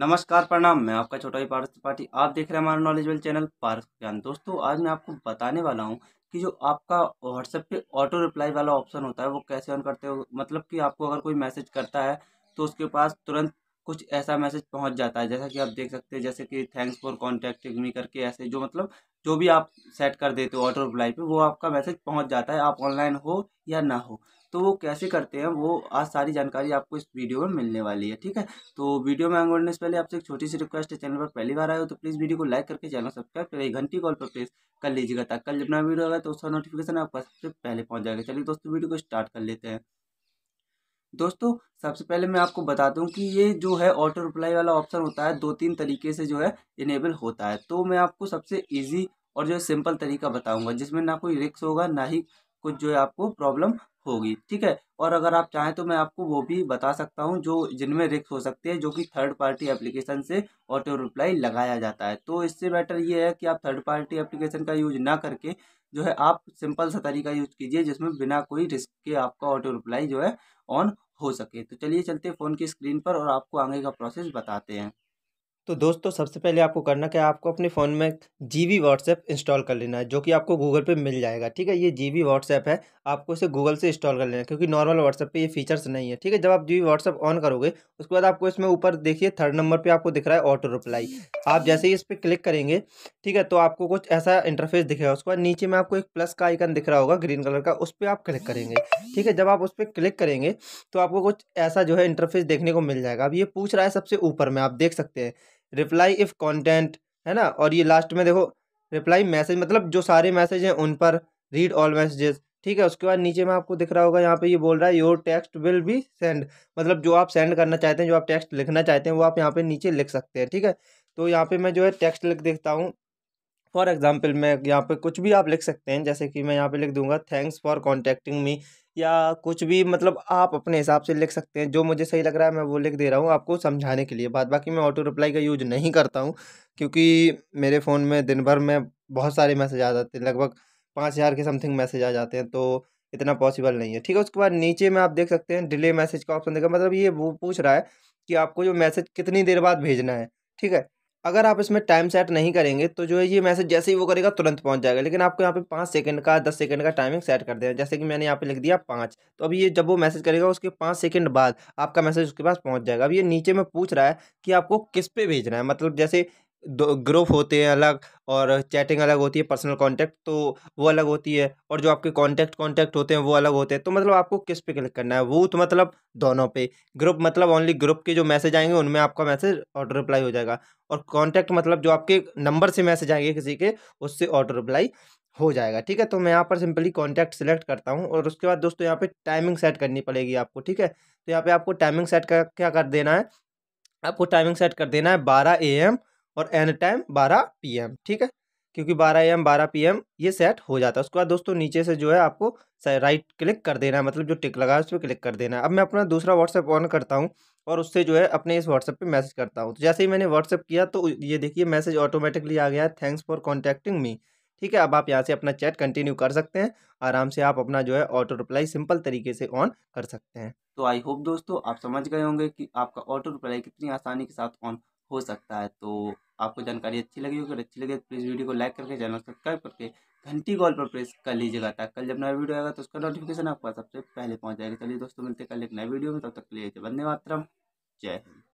नमस्कार प्रणाम मैं आपका छोटा ही पारस त्रिपाठी आप देख रहे हैं हमारा नॉलेजबल चैनल पारस ज्ञान दोस्तों आज मैं आपको बताने वाला हूँ कि जो आपका व्हाट्सएप पे ऑटो रिप्लाई वाला ऑप्शन होता है वो कैसे ऑन करते हो मतलब कि आपको अगर कोई मैसेज करता है तो उसके पास तुरंत कुछ ऐसा मैसेज पहुंच जाता है जैसा कि आप देख सकते हैं जैसे कि थैंक्स फॉर कॉन्टेक्टिंग मी करके ऐसे जो मतलब जो भी आप सेट कर देते हो ऑटो रिप्लाई पे वो आपका मैसेज पहुंच जाता है आप ऑनलाइन हो या ना हो तो वो कैसे करते हैं वो आज सारी जानकारी आपको इस वीडियो में मिलने वाली है ठीक है तो वीडियो में आगे से पहले आपसे एक छोटी सी रिक्वेस्ट है चैनल पर पहली बार आए हो तो प्लीज़ वीडियो को लाइक करके चैनल सब्सक्राइब करिए घंटी कॉल पर प्रेस कर लीजिएगा ताकि कल जब वीडियो आएगा तो उसका नोटिफिकेशन आपका सबसे पहले पहुँच जाएगा चलिए दोस्तों वीडियो को स्टार्ट कर लेते हैं दोस्तों सबसे पहले मैं आपको बता दूं कि ये जो है ऑटो रिप्लाई वाला ऑप्शन होता है दो तीन तरीके से जो है इनेबल होता है तो मैं आपको सबसे ईजी और जो है सिंपल तरीका बताऊंगा जिसमें ना कोई रिक्स होगा ना ही कुछ जो है आपको प्रॉब्लम होगी ठीक है और अगर आप चाहें तो मैं आपको वो भी बता सकता हूँ जो जिनमें रिक्स हो सकते हैं जो कि थर्ड पार्टी एप्लीकेशन से ऑटो रिप्लाई लगाया जाता है तो इससे बेटर ये है कि आप थर्ड पार्टी एप्लीकेशन का यूज ना करके जो है आप सिंपल सा तरीका यूज कीजिए जिसमें बिना कोई रिस्क के आपका ऑटो रिप्लाई जो है ऑन हो सके तो चलिए चलते फ़ोन की स्क्रीन पर और आपको आगे का प्रोसेस बताते हैं तो दोस्तों सबसे पहले आपको करना क्या है आपको अपने फ़ोन में जी बी व्हाट्सएप इंस्टॉल कर लेना है जो कि आपको गूगल पे मिल जाएगा ठीक है ये जी बी व्हाट्सएप है आपको इसे गूगल से इंस्टॉल कर लेना है क्योंकि नॉर्मल व्हाट्सएप पे ये फीचर्स नहीं है ठीक है जब आप जी बी व्हाट्सएप ऑन करोगे उसके बाद आपको इसमें ऊपर देखिए थर्ड नंबर पर आपको दिख रहा है ऑटो रिप्लाई आप जैसे ही इस पर क्लिक करेंगे ठीक है तो आपको कुछ ऐसा इंटरफेस दिखेगा उसके बाद नीचे में आपको एक प्लस का आइकन दिख रहा होगा ग्रीन कलर का उस पर आप क्लिक करेंगे ठीक है जब आप उस पर क्लिक करेंगे तो आपको कुछ ऐसा जो है इंटरफेस देखने को मिल जाएगा अब ये पूछ रहा है सबसे ऊपर में आप देख सकते हैं रिप्लाई इफ़ कॉन्टेंट है ना और ये लास्ट में देखो रिप्लाई मैसेज मतलब जो सारे मैसेज हैं उन पर रीड ऑल मैसेजेस ठीक है उसके बाद नीचे में आपको दिख रहा होगा यहाँ पे ये बोल रहा है your text will be send मतलब जो आप सेंड करना चाहते हैं जो आप टेक्स्ट लिखना चाहते हैं वो आप यहाँ पे नीचे लिख सकते हैं ठीक है तो यहाँ पे मैं जो है टेक्स्ट लिख देखता हूँ फॉर एग्ज़ाम्पल मैं यहाँ पे कुछ भी आप लिख सकते हैं जैसे कि मैं यहाँ पे लिख दूंगा थैंक्स फॉर कॉन्टैक्टिंग मी या कुछ भी मतलब आप अपने हिसाब से लिख सकते हैं जो मुझे सही लग रहा है मैं वो लिख दे रहा हूँ आपको समझाने के लिए बात बाकी मैं ऑटो रिप्लाई का यूज नहीं करता हूँ क्योंकि मेरे फ़ोन में दिन भर में बहुत सारे मैसेज आ जाते हैं लगभग पाँच हज़ार के समथिंग मैसेज आ जाते हैं तो इतना पॉसिबल नहीं है ठीक है उसके बाद नीचे में आप देख सकते हैं डिले मैसेज का ऑप्शन देखा मतलब ये वो पूछ रहा है कि आपको जो मैसेज कितनी देर बाद भेजना है ठीक है अगर आप इसमें टाइम सेट नहीं करेंगे तो जो है ये मैसेज जैसे ही वो करेगा तुरंत पहुंच जाएगा लेकिन आपको यहाँ पे पाँच सेकंड का दस सेकंड का टाइमिंग सेट कर देना जैसे कि मैंने यहाँ पे लिख दिया पाँच तो अभी ये जब वो मैसेज करेगा उसके पाँच सेकंड बाद आपका मैसेज उसके पास पहुँच जाएगा अब ये नीचे में पूछ रहा है कि आपको किस पे भेजना है मतलब जैसे दो ग्रुप होते हैं अलग और चैटिंग अलग होती है पर्सनल कांटेक्ट तो वो अलग होती है और जो आपके कांटेक्ट कांटेक्ट होते हैं वो अलग होते हैं तो मतलब आपको किस पे क्लिक करना है वो तो मतलब दोनों पे ग्रुप मतलब ओनली ग्रुप के जो मैसेज आएंगे उनमें आपका मैसेज ऑटो रिप्लाई हो जाएगा और कॉन्टैक्ट मतलब जो आपके नंबर से मैसेज आएंगे किसी के उससे ऑटो रिप्लाई हो जाएगा ठीक है तो मैं यहाँ पर सिंपली कॉन्टैक्ट सेलेक्ट करता हूँ और उसके बाद दोस्तों यहाँ पर टाइमिंग सेट करनी पड़ेगी आपको ठीक है तो यहाँ पर आपको टाइमिंग सेट का क्या कर देना है आपको टाइमिंग सेट कर देना है बारह ए एम और एन टाइम बारह पी ठीक है क्योंकि 12 एम 12 पीएम ये सेट हो जाता है उसके बाद दोस्तों नीचे से जो है आपको राइट क्लिक कर देना है मतलब जो टिक लगा है उस पर क्लिक कर देना है अब मैं अपना दूसरा व्हाट्सएप ऑन करता हूँ और उससे जो है अपने इस व्हाट्सएप पे मैसेज करता हूँ तो जैसे ही मैंने व्हाट्सएप किया तो ये देखिए मैसेज ऑटोमेटिकली आ गया है थैंक्स फॉर कॉन्टैक्टिंग मी ठीक है अब आप यहाँ से अपना चैट कंटिन्यू कर सकते हैं आराम से आप अपना जो है ऑटो रिप्लाई सिंपल तरीके से ऑन कर सकते हैं तो आई होप दोस्तों आप समझ गए होंगे कि आपका ऑटो रिप्लाई कितनी आसानी के साथ ऑन हो सकता है तो आपको जानकारी अच्छी लगी होगी अगर अच्छी लगे तो प्लीज़ वीडियो को लाइक करके चैनल सब्सक्राइब करके घंटी कॉल पर प्रेस कर लीजिएगा ताकि कल जब नया वीडियो आएगा तो उसका नोटिफिकेशन आपका सबसे पहले पहुँच जाएगा चलिए दोस्तों मिलते कल एक नए वीडियो में तब तक के लिए बंदे मातरम जय हिंद